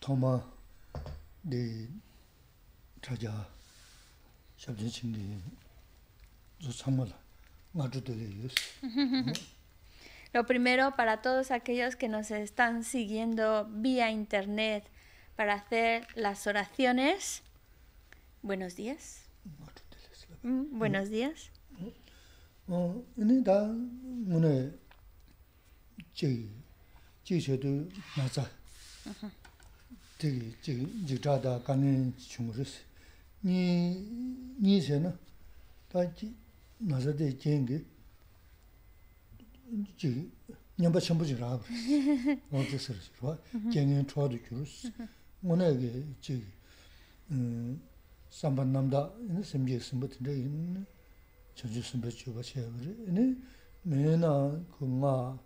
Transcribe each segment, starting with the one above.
toma Lo primero para todos aquellos que nos están siguiendo vía internet para hacer las oraciones. Buenos días. Mm, buenos días. 되게 지금 직자다 가는 중으로스 니 니세나 다지 나서대 경기 지 냠바 첨부지라 어디서 그러와 경연 초도 주스 뭐네게 지음 삼번 남다 이제 심지 숨부터 이제 저주 숨부터 같이 매나 그마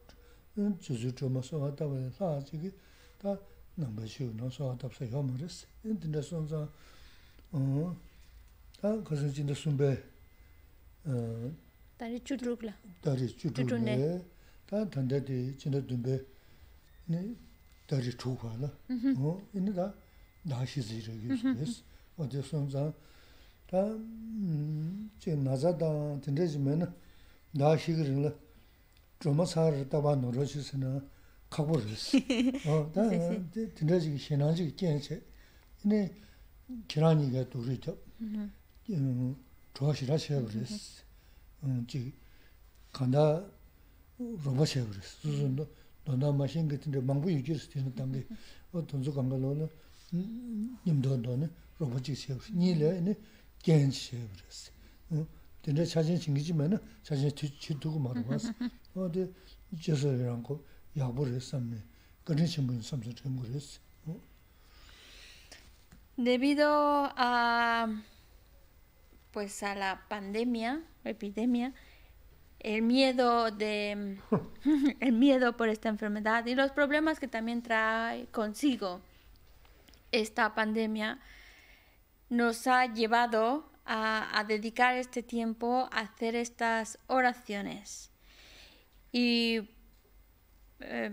저주 좀서 하면서 왔다 보니까 지금 다 nāmbā chīyū nō sō ātāp sā yō mō rīs. Mm-hmm. Yīn tīndā sōn 다리 tā kāsā chīndā sūmbē, dārī chūtrūk 다리 tā 어 tī chīndā dūmbē, dārī chūk wā lā, yīn tā dāshī zī rā yō rīs. Wā tī chī dāshī nā, tā nō chī kakbo 어, 다 dindar zhigi shenan zhigi kien zhe, ini kirani ga duri 음, 지 shira shayab riz, zhigi kanda roba shayab riz. Zuzun donda mashin ga dindar mangbu yujir zhigi dhinar dhambi, o donzu kanga lo na nimdo dhoni roba 어, shayab riz. Ni le Debido a pues a la pandemia, epidemia, el miedo de el miedo por esta enfermedad y los problemas que también trae consigo esta pandemia nos ha llevado a, a dedicar este tiempo a hacer estas oraciones. Y eh,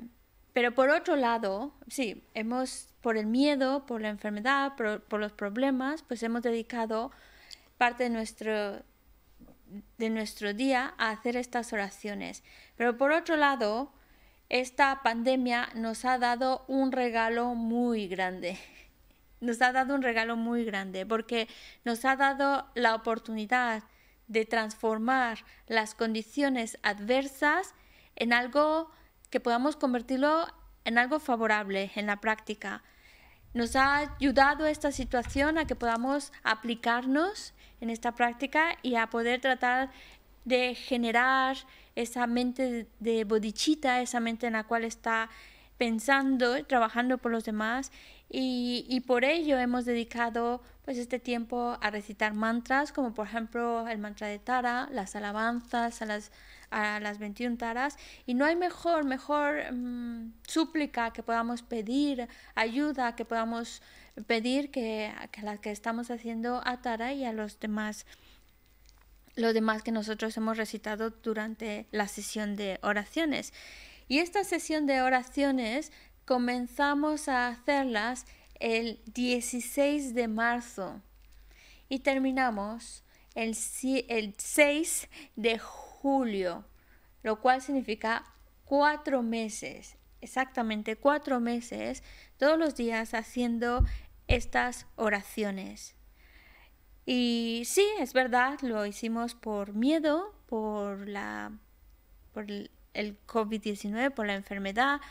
pero por otro lado, sí, hemos, por el miedo, por la enfermedad, por, los problemas, pues hemos dedicado parte de nuestro, de nuestro día a hacer estas oraciones. Pero por otro lado, esta pandemia nos ha dado un regalo muy grande. Nos ha dado un regalo muy grande porque nos ha dado la oportunidad de transformar las condiciones adversas en algo que podamos convertirlo en algo favorable en la práctica. Nos ha ayudado esta situación a que podamos aplicarnos en esta práctica y a poder tratar de generar esa mente de bodichita, esa mente en la cual está pensando, trabajando por los demás y, por ello hemos dedicado pues este tiempo a recitar mantras como por ejemplo el mantra de Tara, las alabanzas a las a las 21 taras y no hay mejor, mejor mm, súplica que podamos pedir, ayuda que podamos pedir que, la que estamos haciendo a Tara y a los demás los demás que nosotros hemos recitado durante la sesión de oraciones. Y esta sesión de oraciones comenzamos a hacerlas el 16 de marzo y terminamos el, el 6 de julio julio, lo cual significa cuatro meses, exactamente cuatro meses, todos los días haciendo estas oraciones. Y sí, es verdad, lo hicimos por miedo, por la por el COVID-19, por la enfermedad,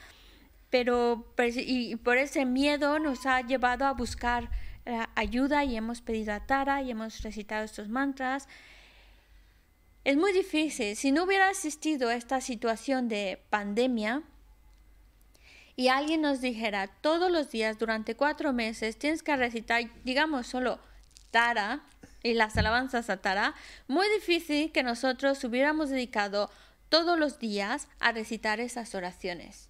pero y por ese miedo nos ha llevado a buscar eh, ayuda y hemos pedido a Tara y hemos recitado estos mantras es muy difícil. Si no hubiera existido esta situación de pandemia y alguien nos dijera todos los días durante cuatro meses tienes que recitar, digamos, solo Tara y las alabanzas a Tara, muy difícil que nosotros hubiéramos dedicado todos los días a recitar esas oraciones.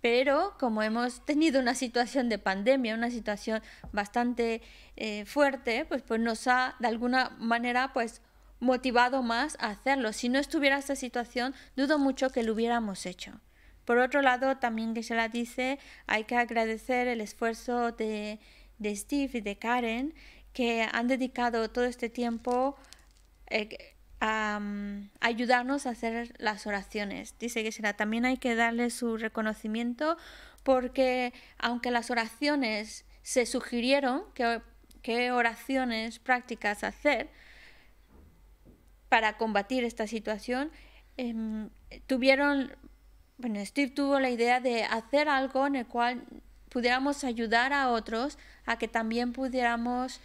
Pero como hemos tenido una situación de pandemia, una situación bastante eh, fuerte, pues, pues nos ha de alguna manera pues motivado más a hacerlo. Si no estuviera esta situación, dudo mucho que lo hubiéramos hecho. Por otro lado, también que se la dice, hay que agradecer el esfuerzo de, de Steve y de Karen, que han dedicado todo este tiempo eh, a, mm, ayudarnos a hacer las oraciones. Dice que también hay que darle su reconocimiento porque aunque las oraciones se sugirieron, qué oraciones prácticas hacer, para combatir esta situación, em, tuvieron, bueno, Steve tuvo la idea de hacer algo en el cual pudiéramos ayudar a otros a que también pudiéramos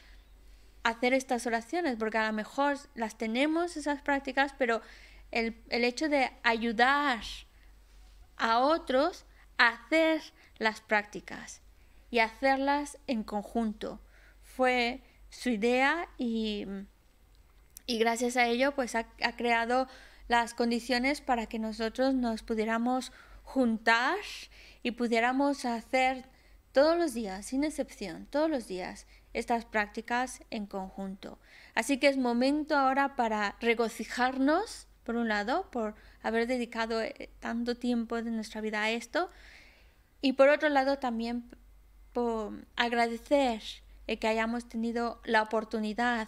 hacer estas oraciones, porque a lo mejor las tenemos esas prácticas, pero el, el hecho de ayudar a otros a hacer las prácticas y hacerlas en conjunto fue su idea y y gracias a ello, pues ha, creado las condiciones para que nosotros nos pudiéramos juntar y pudiéramos hacer todos los días, sin excepción, todos los días, estas prácticas en conjunto. Así que es momento ahora para regocijarnos, por un lado, por haber dedicado eh, tanto tiempo de nuestra vida a esto, y por otro lado también por agradecer que hayamos tenido la oportunidad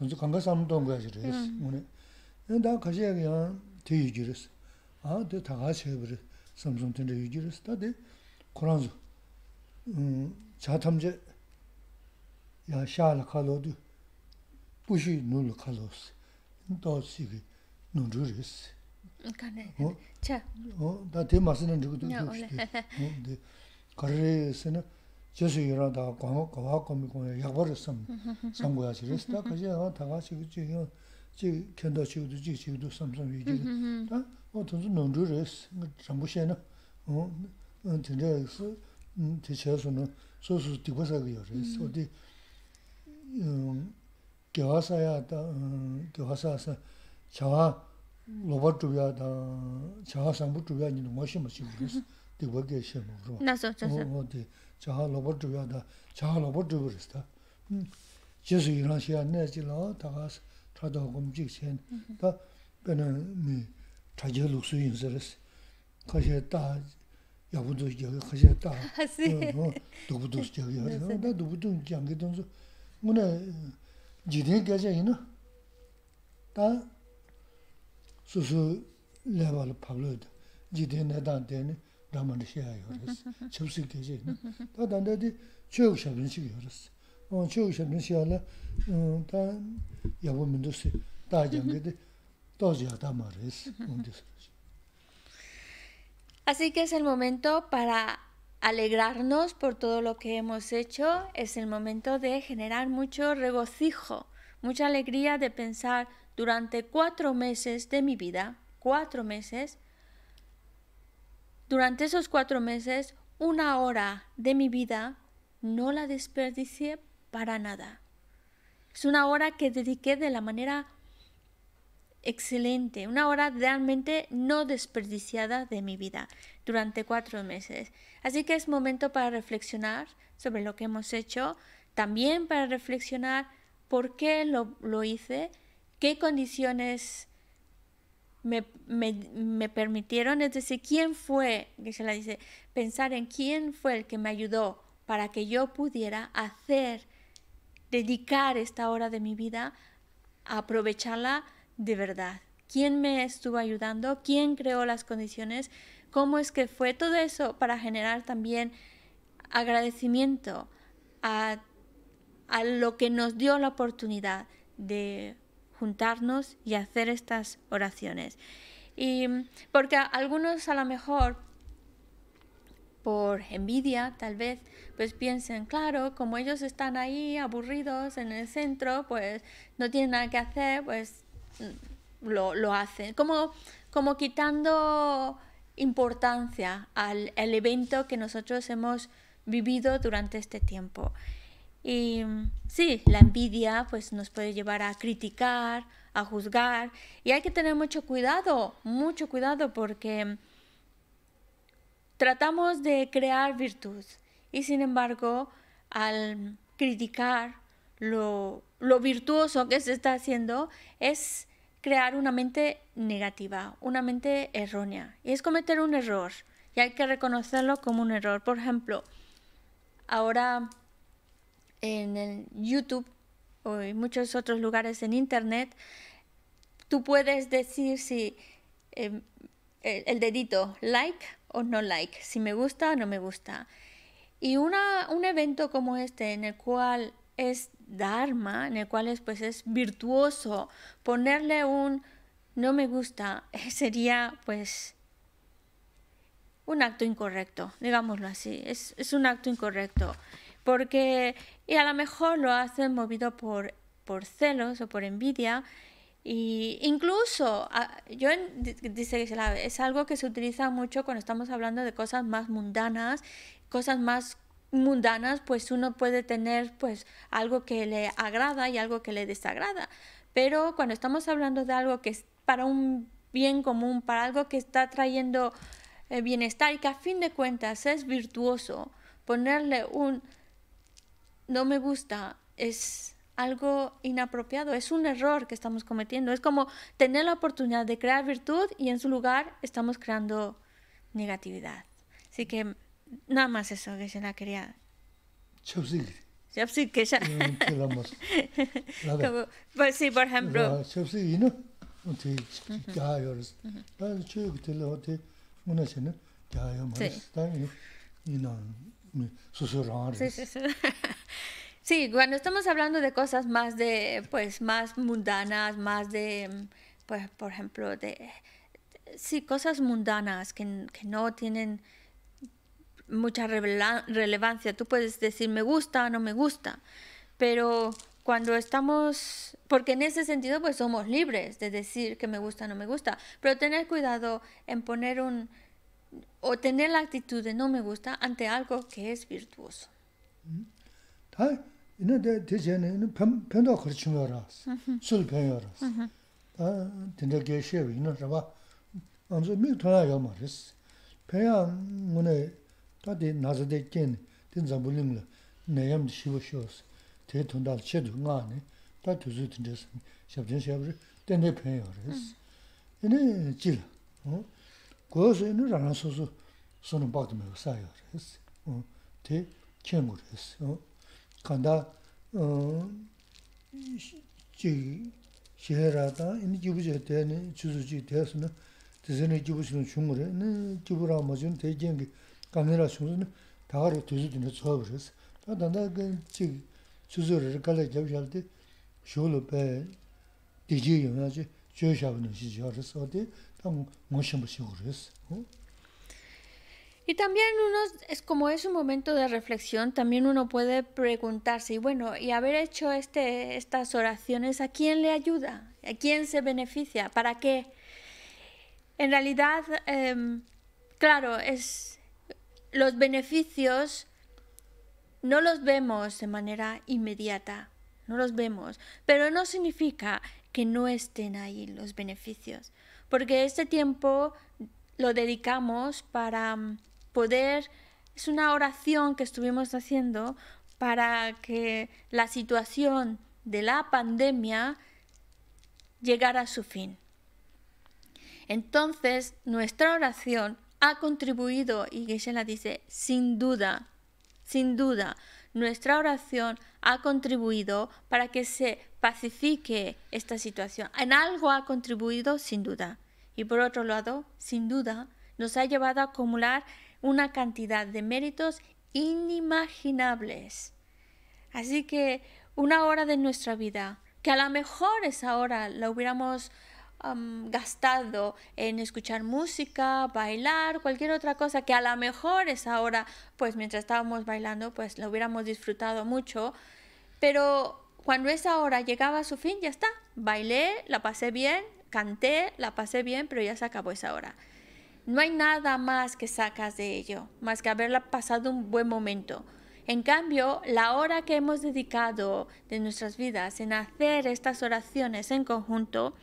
먼저 kāngā sāma tōngkā yā shirī yās, mūni. Yā dā kāshī yā yā tē yu jirī yās. Ā, tē tā ā shē bari sāma 칼로드. 부시 rā 칼로스. jirī yās. Tā tē Kurāng 어, 나 tam jē yā shā lā kā 저수 이러다 광고 거와 거미 공에 약 버렸음. 상고야 지랬다. 그지 어 다가 지금 지금 지 견도 지도 지 지도 삼삼 위지. 다? 어 돈도 넘주레스. 어 진짜서 음 대체서는 소소 디고사고 요레스. 어디 음 교화사야다. 음 교화사사 자와 로버트야다. 자와 상부 주야니 뭐 심어 심으레스. 디고게 심으로. 나서 저서. chaha lobar dhubya da, chaha lobar dhubiris da. Hmm. Jesu iran shiya nezi lao, takaas tada hukum jikshen, mhm. da bina mi tajia luksu yinziris. Kashi da yabudu jagi, kashi da dhubudu jagi, da dhubudu jangi dhunzu. Muna jidin gaja ina, susu Así que es el momento para alegrarnos por todo lo que hemos hecho, es el momento de generar mucho regocijo, mucha alegría de pensar durante cuatro meses de mi vida, cuatro meses, durante esos cuatro meses, una hora de mi vida no la desperdicié para nada. Es una hora que dediqué de la manera excelente, una hora realmente no desperdiciada de mi vida durante cuatro meses. Así que es momento para reflexionar sobre lo que hemos hecho, también para reflexionar por qué lo, lo hice, qué condiciones me, me, permitieron, es decir, quién fue, que se la dice, pensar en quién fue el que me ayudó para que yo pudiera hacer, dedicar esta hora de mi vida a aprovecharla de verdad. ¿Quién me estuvo ayudando? ¿Quién creó las condiciones? ¿Cómo es que fue todo eso para generar también agradecimiento a, a lo que nos dio la oportunidad de juntarnos y hacer estas oraciones. Y porque algunos a lo mejor por envidia, tal vez, pues piensen, claro, como ellos están ahí aburridos en el centro, pues no tienen nada que hacer, pues mm, lo, hacen. Como, como quitando importancia al, al evento que nosotros hemos vivido durante este tiempo. Y sí, la envidia pues nos puede llevar a criticar, a juzgar y hay que tener mucho cuidado, mucho cuidado porque tratamos de crear virtud y sin embargo al criticar lo, lo virtuoso que se está haciendo es crear una mente negativa, una mente errónea y es cometer un error y hay que reconocerlo como un error. Por ejemplo, ahora en el YouTube o en muchos otros lugares en Internet, tú puedes decir si em, el, dedito like o no like, si me gusta o no me gusta. Y una, un evento como este en el cual es Dharma, en el cual es, pues, es virtuoso, ponerle un no me gusta sería pues un acto incorrecto, digámoslo así, es, es un acto incorrecto porque y a lo mejor lo hacen movido por, por celos o por envidia. Y incluso, ah, yo dice que es algo que se utiliza mucho cuando estamos hablando de cosas más mundanas, cosas más mundanas, pues uno puede tener pues algo que le agrada y algo que le desagrada. Pero cuando estamos hablando de algo que es para un bien común, para algo que está trayendo eh, bienestar y que a fin de cuentas es virtuoso, ponerle un no me gusta es algo inapropiado, es un error que estamos cometiendo. Es como tener la oportunidad de crear virtud y en su lugar estamos creando negatividad. Así que nada más eso que se la quería. que ya. como, pues sí, por ejemplo. Sí. Sí, sí, cuando estamos hablando de cosas más de, pues, más mundanas, más de, pues, por ejemplo, de, sí, cosas mundanas que, que no tienen mucha relevancia. Tú puedes decir me gusta, no me gusta, pero cuando estamos, porque en ese sentido pues somos libres de decir que me gusta, no me gusta, pero tener cuidado en poner un, o tener la actitud de no me gusta ante algo que es virtuoso. Ta ina de de jene ina pen pen do khurchu ngara. Sul pen yara. Ta tinde ge she wi ina raba. Anzo mi to ya ma res. Pe ya mune ta de naze de ken tin za la. Ne yam shi bo Te ton che du ne. Ta tu zu tin des. Shab jen shab ri. Tende 그것은 이제 라나 소소 소는 받도 매 사요. 그래서 어대 켄고를 했어. 간다 어 이제 제라다 이제 기부제 때에 주주지 대해서는 대전에 기부시는 중물에 네 기부라 뭐좀 대전 카메라 중에서는 다 가로 뒤지는 처벌했어. 그지 주주를 갈래 잡을 때 디지 영화지 조샤는 ¿eh? Y también uno, es como es un momento de reflexión, también uno puede preguntarse, y bueno, y haber hecho este, estas oraciones, ¿a quién le ayuda? ¿A quién se beneficia? ¿Para qué? En realidad, em, claro, es, los beneficios no los vemos de manera inmediata, no los vemos, pero no significa que no estén ahí los beneficios porque este tiempo lo dedicamos para mm, poder, es una oración que estuvimos haciendo para que la situación de la pandemia llegara a su fin. Entonces, nuestra oración ha contribuido, y geshe dice, sin duda, sin duda, nuestra oración ha contribuido para que se pacifique esta situación. En algo ha contribuido, sin duda. Y por otro lado, sin duda, nos ha llevado a acumular una cantidad de méritos inimaginables. Así que una hora de nuestra vida, que a lo mejor esa hora la hubiéramos gastado en escuchar música, bailar, cualquier otra cosa que a lo mejor esa hora, pues mientras estábamos bailando, pues lo hubiéramos disfrutado mucho, pero cuando esa hora llegaba a su fin, ya está, bailé, la pasé bien, canté, la pasé bien, pero ya se acabó esa hora. No hay nada más que sacas de ello, más que haberla pasado un buen momento. En cambio, la hora que hemos dedicado de nuestras vidas en hacer estas oraciones en conjunto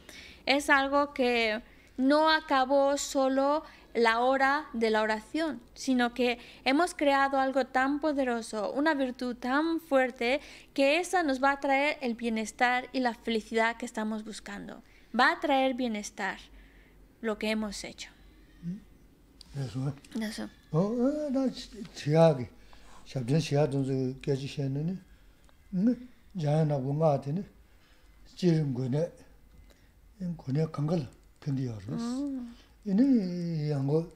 es algo que no acabó solo la hora de la oración, sino que hemos creado algo tan poderoso, una virtud tan fuerte, que esa nos va a traer el bienestar y la felicidad que estamos buscando. Va a traer bienestar lo que hemos hecho. ¿Mm? Eso Eso. Oh, eh, 고네 강글 kāngāla pindhī 양고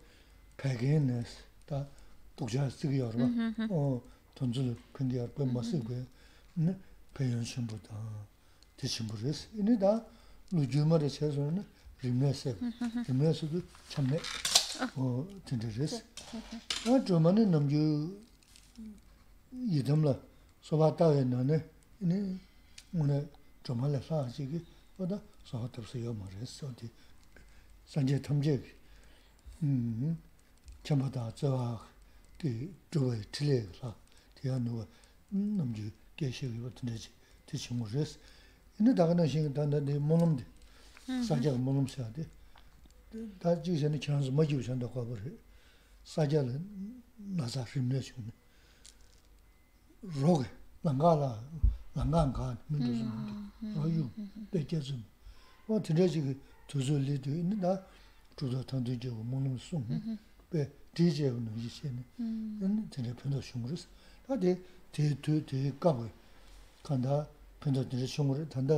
패게네스 다 독자 pēkī yīn nēs, tā tūk chās tī kī yāra mā, o tōnchū pindhī yāra kua māsī kua yīn, 어 pēyān shīmbū tā, tī shīmbū rīs, yīni tā lūchū mā rīs hēs sāhā tāp sā yaw mā rā sā tī sāñjē tāṁ jē kī chāmbā tā tsā wā tī chūvā yī tī lē kī 산제 tī yā nū wā nām jī kē shē kī wā tī nē chī tī chī mū Gue t referred Marche Tí r Și r Ni, Uym 자a Chu-d' va tang Tí r Chi wa MPar-02, challenge from year 16 capacity》Be, Tí r Chiwa ná xa w. M een Mée Śath obedient from year 17. Kadi thuy thuy carapay. Kandaa pinta. X đến xói zhŋgor'a tanda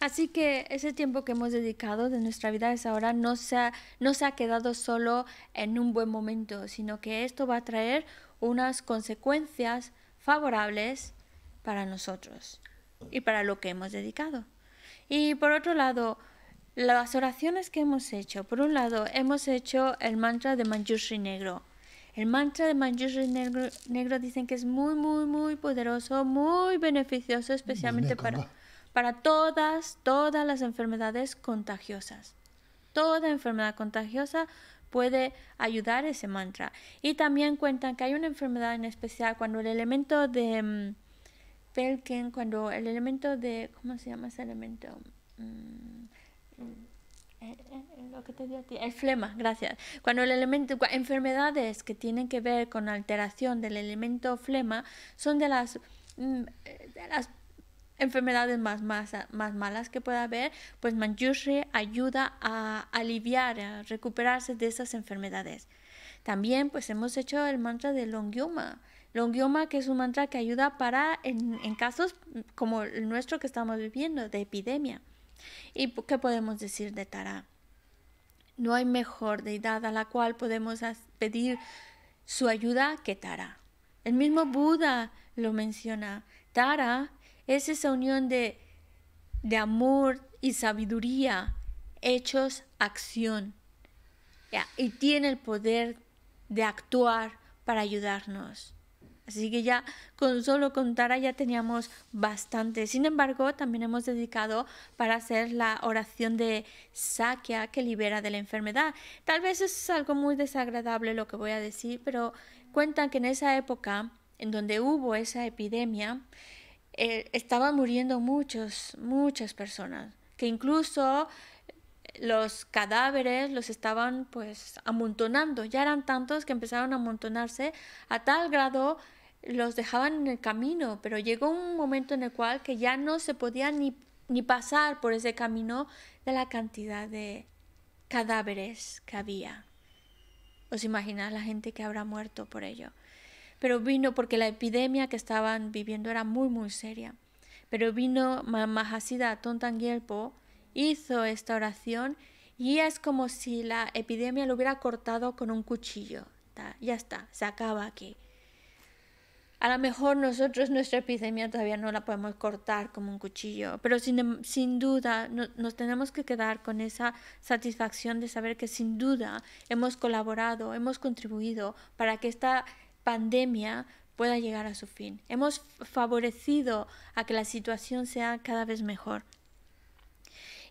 Así que ese tiempo que hemos dedicado de nuestra vida a ahora no se, no se ha quedado solo en un buen momento, sino que esto va a traer unas consecuencias favorables para nosotros y para lo que hemos dedicado. Y por otro lado, las oraciones que hemos hecho, por un lado, hemos hecho el mantra de Manjushri Negro. El mantra de Manjushri negro, negro, dicen que es muy, muy, muy poderoso, muy beneficioso, especialmente para, para todas, todas las enfermedades contagiosas. Toda enfermedad contagiosa puede ayudar ese mantra. Y también cuentan que hay una enfermedad en especial cuando el elemento de mm, cuando el elemento de, ¿cómo se llama ese elemento? el flema, gracias. Cuando el elemento, enfermedades que tienen que ver con alteración del elemento flema son de las, mm, eh, de las enfermedades más, malas que pueda haber, pues Manjushri ayuda a aliviar, a recuperarse de esas enfermedades. También pues hemos hecho el mantra de Longyuma, Longyoma, que es un mantra que ayuda para en, casos como el nuestro que estamos viviendo, de epidemia. ¿Y qué podemos decir de Tara? No hay mejor deidad a la cual podemos pedir su ayuda que Tara. El mismo Buda lo menciona. Tara es esa unión de, amor y sabiduría, hechos, acción. y tiene el poder de actuar para ayudarnos. Así que ya con solo contar ya teníamos bastante. Sin embargo, también hemos dedicado para hacer la oración de saquia que libera de la enfermedad. Tal vez es algo muy desagradable lo que voy a decir, pero cuentan que en esa época, en donde hubo esa epidemia, eh, estaban muriendo muchos, muchas personas, que incluso los cadáveres los estaban pues amontonando, ya eran tantos que empezaron a amontonarse a tal grado los dejaban en el camino, pero llegó un momento en el cual que ya no se podía ni, pasar por ese camino de la cantidad de cadáveres que había. ¿Os imagináis la gente que habrá muerto por ello? Pero vino porque la epidemia que estaban viviendo era muy, muy seria. Pero vino Mahasida Tontangyelpo, hizo esta oración y es como si la epidemia lo hubiera cortado con un cuchillo. Ya está, se acaba aquí. A lo mejor nosotros nuestra epidemia todavía no la podemos cortar como un cuchillo, pero sin, em, duda nos tenemos que quedar con esa satisfacción de saber que sin duda hemos colaborado, hemos contribuido para que esta pandemia pueda llegar a su fin. Hemos favorecido a que la situación sea cada vez mejor.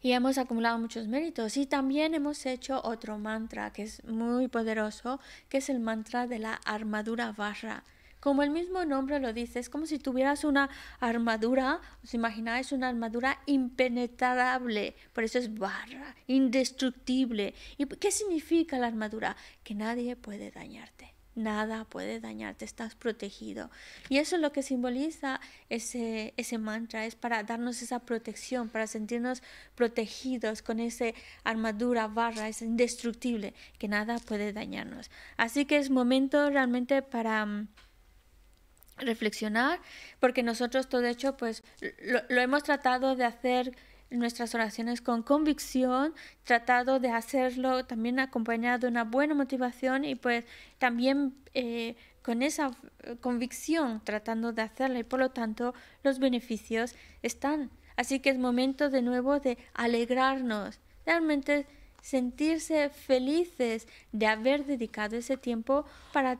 Y hemos acumulado muchos méritos. Y también hemos hecho otro mantra que es muy poderoso, que es el mantra de la armadura barra como el mismo nombre lo dice, es como si tuvieras una armadura, os imagináis una armadura impenetrable, por eso es barra, indestructible. ¿Y qué significa la armadura? Que nadie puede dañarte. Nada puede dañarte, estás protegido. Y eso es lo que simboliza ese, ese mantra, es para darnos esa protección, para sentirnos protegidos con esa armadura, barra, es indestructible, que nada puede dañarnos. Así que es momento realmente para mm, reflexionar, porque nosotros todo hecho, pues lo, hemos tratado de hacer nuestras oraciones con convicción, tratado de hacerlo también acompañado de una buena motivación y pues también eh, con esa convicción tratando de hacerla y por lo tanto los beneficios están. Así que es momento de nuevo de alegrarnos, realmente sentirse felices de haber dedicado ese tiempo para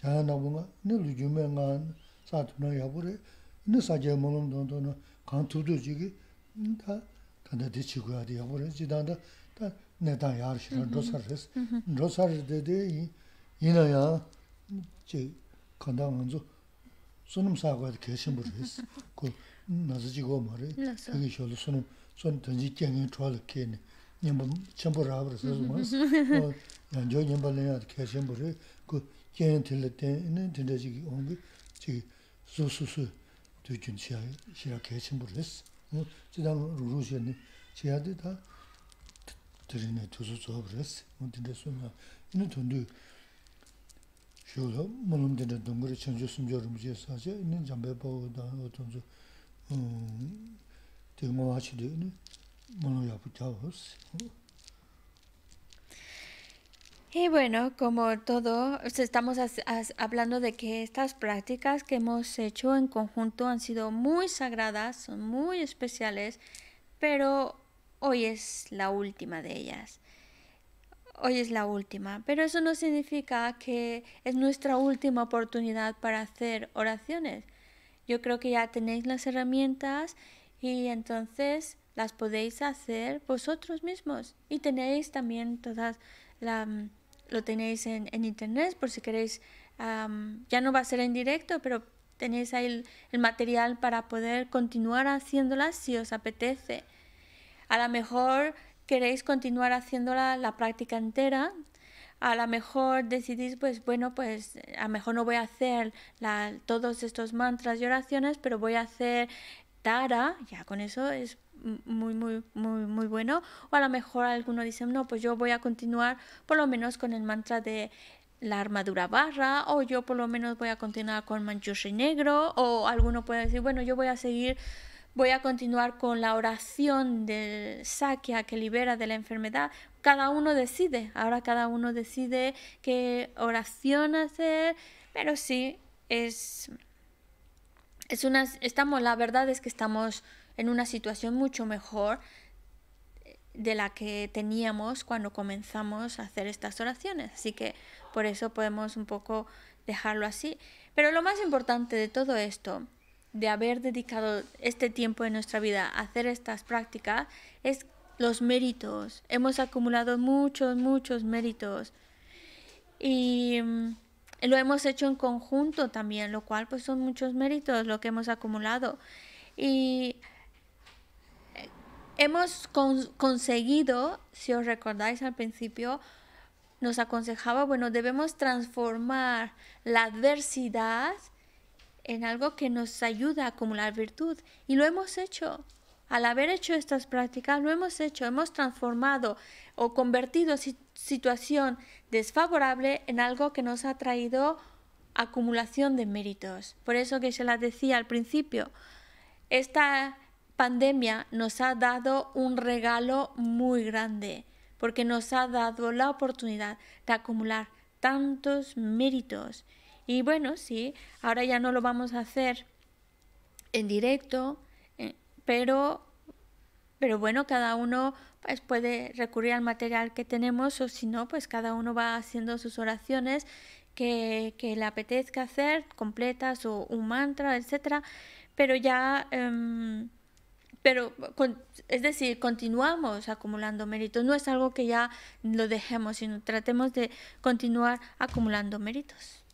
chāyā nā bōngā, nī lū jūmē ngā sā tū nā 다 bō rē, nī sā jayā mō lōṋ tō ntō nō kāng tū tū jīgī, tā tāndā tī chī guyā tī yā bō rē, jī tāndā tā nē tāng yā rī shī rā rō sā rī sī, kien tila tena tena chigi ongi chigi su su su tu jun xia xia kaya chenpo les chida ru ru xia ni xia di ta tiri na tu su su abu res tena Y bueno, como todo, estamos hablando de que estas prácticas que hemos hecho en conjunto han sido muy sagradas, son muy especiales, pero hoy es la última de ellas. Hoy es la última, pero eso no significa que es nuestra última oportunidad para hacer oraciones. Yo creo que ya tenéis las herramientas y entonces las podéis hacer vosotros mismos y tenéis también todas la, mm, lo tenéis en, internet por si queréis, ya no va a ser en directo, pero tenéis ahí el, material para poder continuar haciéndola si os apetece. A lo mejor queréis continuar haciéndola la práctica entera, a lo mejor decidís, pues bueno, pues a lo mejor no voy a hacer la, todos estos mantras y oraciones, pero voy a hacer tara, ya con eso es muy, muy, muy, muy bueno. O a lo mejor algunos dicen, no, pues yo voy a continuar por lo menos con el mantra de la armadura barra o yo por lo menos voy a continuar con manchushi negro o alguno puede decir, bueno, yo voy a seguir, voy a continuar con la oración del Sakya que libera de la enfermedad. Cada uno decide, ahora cada uno decide qué oración hacer, pero sí es... Es una, estamos, la verdad es que estamos en una situación mucho mejor eh, de la que teníamos cuando comenzamos a hacer estas oraciones. Así que por eso podemos un poco dejarlo así. Pero lo más importante de todo esto, de haber dedicado este tiempo de nuestra vida a hacer estas prácticas, es los méritos. Hemos acumulado muchos, muchos méritos. Y mm, lo hemos hecho en conjunto también, lo cual pues son muchos méritos lo que hemos acumulado. Y hemos conseguido, si os recordáis al principio, nos aconsejaba, bueno, debemos transformar la adversidad en algo que nos ayuda a acumular virtud. Y lo hemos hecho. Al haber hecho estas prácticas, lo hemos hecho. Hemos transformado o convertido situación desfavorable en algo que nos ha traído acumulación de méritos. Por eso que se las decía al principio, esta pandemia nos ha dado un regalo muy grande, porque nos ha dado la oportunidad de acumular tantos méritos. Y bueno, sí, ahora ya no lo vamos a hacer en directo, eh, pero, pero bueno, cada uno pues, puede recurrir al material que tenemos o si no, pues cada uno va haciendo sus oraciones que, le apetezca hacer, completas o un mantra, etcétera. Pero ya... Em, pero con, es decir, continuamos acumulando méritos, no es algo que ya lo dejemos, sino tratemos de continuar acumulando méritos.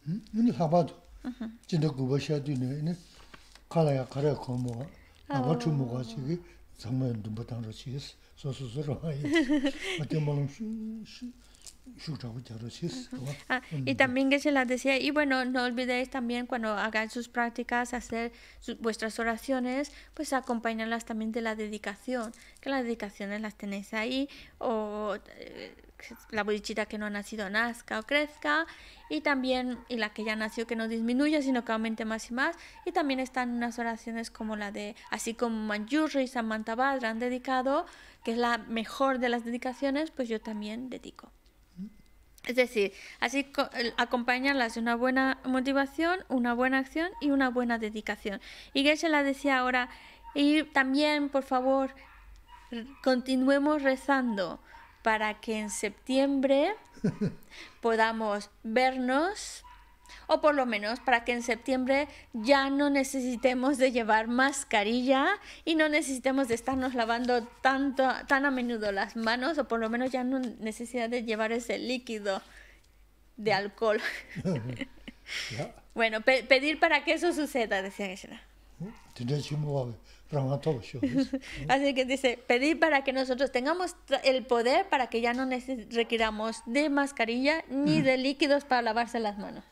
Ah, y también que se las decía, y bueno, no olvidéis también cuando hagan sus prácticas, hacer vuestras oraciones, pues acompañarlas también de la dedicación, que las dedicaciones las tenéis ahí, o eh, la bolichita que no ha nacido nazca o crezca, y también, y la que ya nació que no disminuya, sino que aumente más y más, y también están unas oraciones como la de, así como Manjurri y Samantabhadra han dedicado, que es la mejor de las dedicaciones, pues yo también dedico. Es decir, así acompañarlas de una buena motivación, una buena acción y una buena dedicación. Y que se la decía ahora, y también, por favor, continuemos rezando para que en septiembre podamos vernos o por lo menos para que en septiembre ya no necesitemos de llevar mascarilla y no necesitemos de estarnos lavando tanto, tan a menudo las manos o por lo menos ya no necesidad de llevar ese líquido de alcohol. Bueno, pedir para que eso suceda, decía Krishna. Así que dice, pedir para que nosotros tengamos el poder para que ya no requiramos de mascarilla ni de líquidos para lavarse las manos.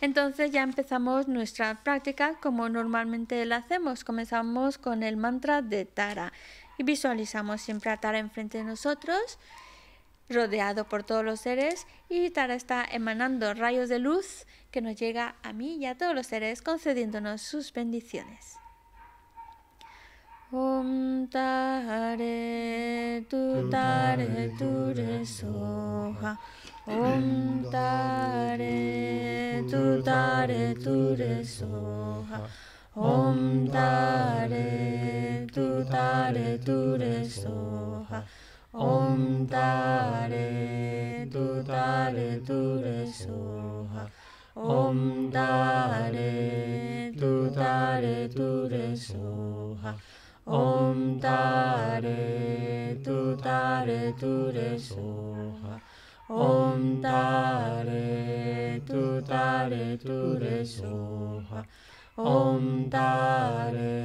Entonces ya empezamos nuestra práctica como normalmente la hacemos. Comenzamos con el mantra de Tara y visualizamos siempre a Tara enfrente de nosotros, rodeado por todos los seres y Tara está emanando rayos de luz que nos llega a mí y a todos los seres concediéndonos sus bendiciones. ওম তাহারে তু তারে তুরে সোহা ওম তাহারে তু তারে তুরে সোহা ওম তারে তু তারে তুরে সোহা ওম তারে তু তারে তুরে সোহা ওম তারে তু তারে তুরে সোহা ॐ तारे तु तारे तु रे सोहा ॐ तारे तु तारे तु रे सोहा ओम तारे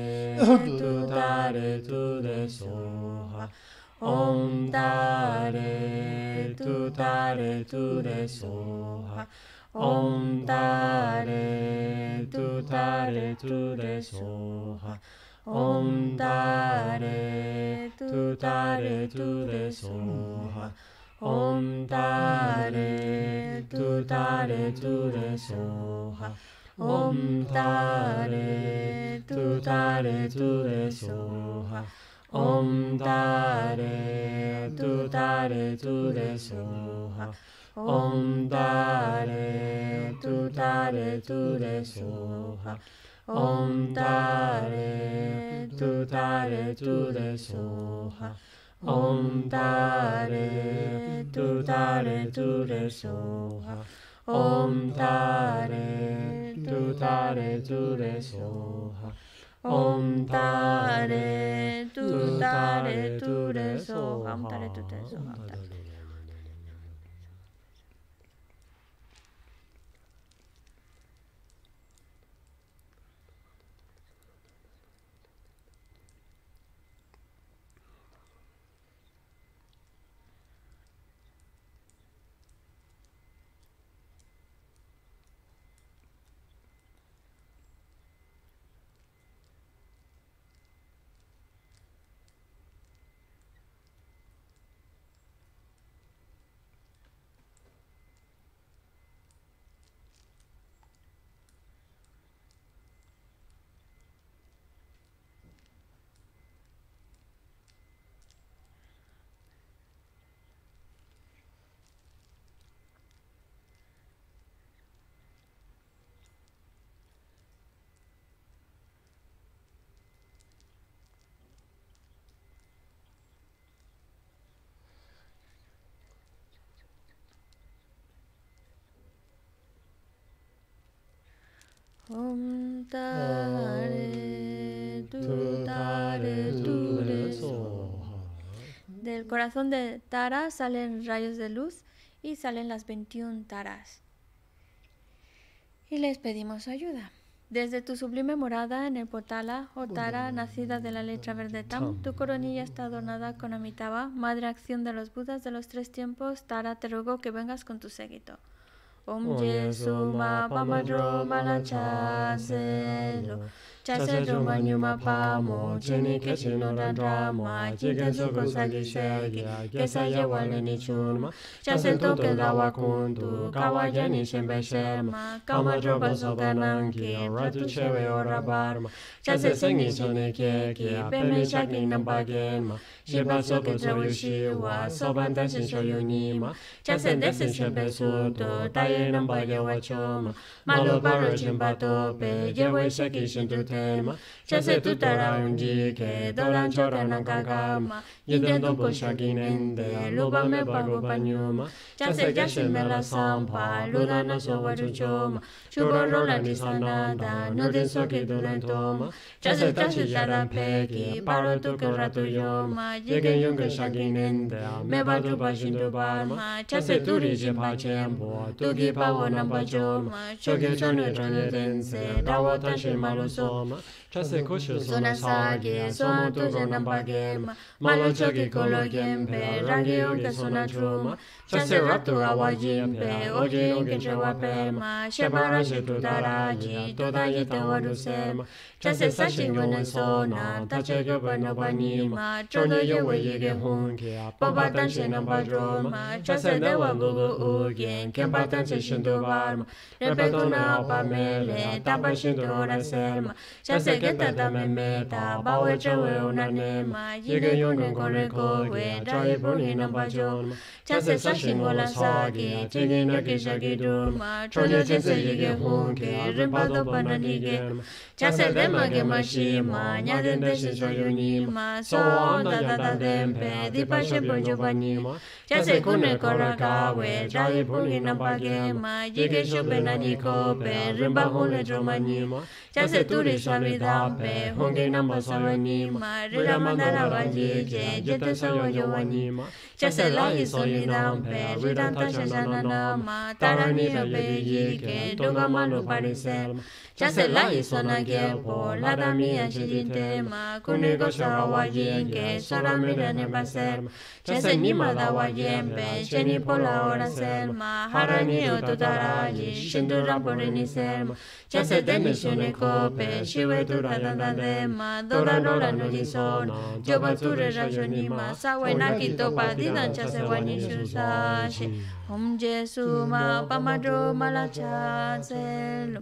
तु तारे तु रे सोहा ओम तारे तु तारे तु रे सोहा ॐ तारे तु तारे तु रे सोहा 옴 다레 두 다레 두레 소하 옴 다레 두 다레 두레 소하 옴 다레 두 다레 두레 소하 옴 다레 두 다레 두레 소하 옴 다레 두 다레 두레 소하 엄달에 두 달에 두대 소하 엄달에 두 달에 두대 소하 엄달에 두 달에 두대 소하 엄달에 두 달에 두대 소하 엄달에 두 달에 소하 Om tu Del corazón de Tara salen rayos de luz y salen las 21 Taras. Y les pedimos ayuda. Desde tu sublime morada en el Potala, o oh Tara, nacida de la letra verde Tam, tu coronilla está adornada con Amitabha, madre acción de los Budas de los tres tiempos, Tara, te ruego que vengas con tu séquito. Om Jesu ma pamadro manachaselo. Chasa juma nyuma pa mo chini keshi no dan dra ma kesa ye wale ni chunma chasa toke dawa kundu kawa jani shembe shema kama joba soga nangi ratu chewe ora barma chasa singi chone keki peme chaki namba genma shiba soke jawi shiwa soban dashi shoyu nima chasa desi shembe sudo taye namba yewa choma malo baro chimba tope yewe shaki shindu te Nema. chase chase sampa luna chubo sananda chase tachi paro yegen chase Chase kushu sona sage, somo tuko namba gema, malo choki kolo gembe, rangi sona chase ratu awa jimbe, oge oge chewa pema, tu she tutaraji, te waru sema, chase sashi wana sona, tache gepa no nima, chono yewe yege hunkia, popa namba droma, chase dewa gugu ugen, kempa tanche shindu barma, repe kuna opa mele, tapa shindu ora selma, chase ge ta ta me me ta ba we che we u ne ma ye ge yong gong gong ko we ja ye bu na ba jo cha se sa shin go la sa ge che ge na ge sha ge du ma cho ye chen se ye ge hu ge re ba do pa na ni ge cha se be ma ge ma shi ma nya de de shi cho yu ni ma so on da da da de pe di pa she bo jo ba ni ma Ya Chase kune kora kawe, chayi puni nampa kema, jike shupe nani kope, rimba hune choma nima. se turi shami dape, hongi nampa sawa nima, rira mandana vanjije, jete sawa yo Chasalahi solidam peridam tashashanana ma tarani rabe yi ke dogamanu parisel. la sonage po ladami anchidinte ma kunigo sarawa yin ke saramira ne basel. Chasanima dawa yin pe cheni pola ora sel ma harani ototara yi shindura porini sel. Chasadeni shuneko pe shiwe duradanda de ma yo nulisona. Jobature rajonima sawe nakito padi nan cha se wan yin sa shi. Om Jesu ma pa ma do ma la cha se lo.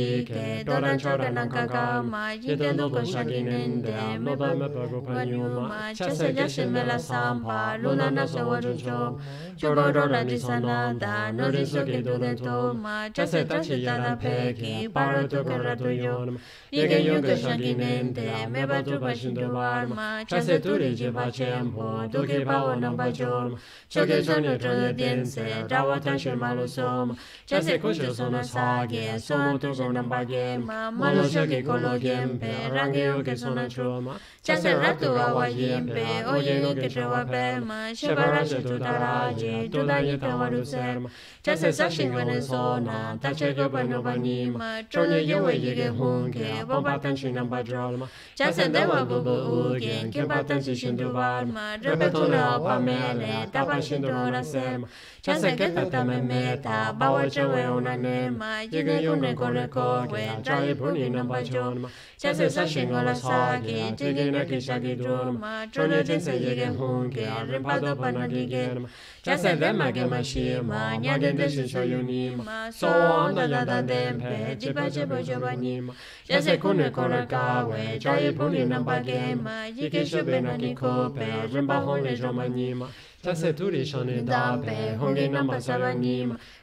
ji ke doran choran nang ka ka ma ji de lo ban sha gi nen de mo ba ma pa go pa nyu ma cha sa ja shin me la sam pa lu na na sa wa ju jo jo go ro la di sa na da no ri so ke do de to ma cha sa ta chi ya na pe ki pa ro to ka ra do yo ye ge yo ge sha gi nen de me ba tu ba shin do war ma cha sa tu ri ji ba chen po do ge ba wa na ba jo cho ge jo no jo de den se da wa ta shin ma lu som cha sa ko sho so na sa ge so mo to go honan bakien, ba, malo xoke kolokien, pe, arrange oke zona txoma, txase ratu gau agien, pe, oie oke txoa pe, ma, xeparra xetu ma, txase zaxin gane zona, tatxe gopa no bani, ma, txone jeue ma, txase dewa tapa xindu hora zer, ma, txase ketatamen meta, bau etxe koke, chai puni namba jonma, chase sashin wala sake, chige naki shaki jonma, chone chense yegen hunke, rinpa dopa naki shima, nyagen deshin so onda yada dempe, jipa chepo choba nima, chase kawe, chai puni namba gema, yike shube kope, rinpa honge joma nima, chase turi shone dape, honge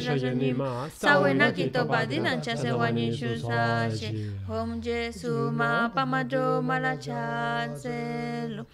शो जनि मा सवन की तो बादी नंचा से वनी शुसाशे होम जेसु मा पमजो मला चांसेलो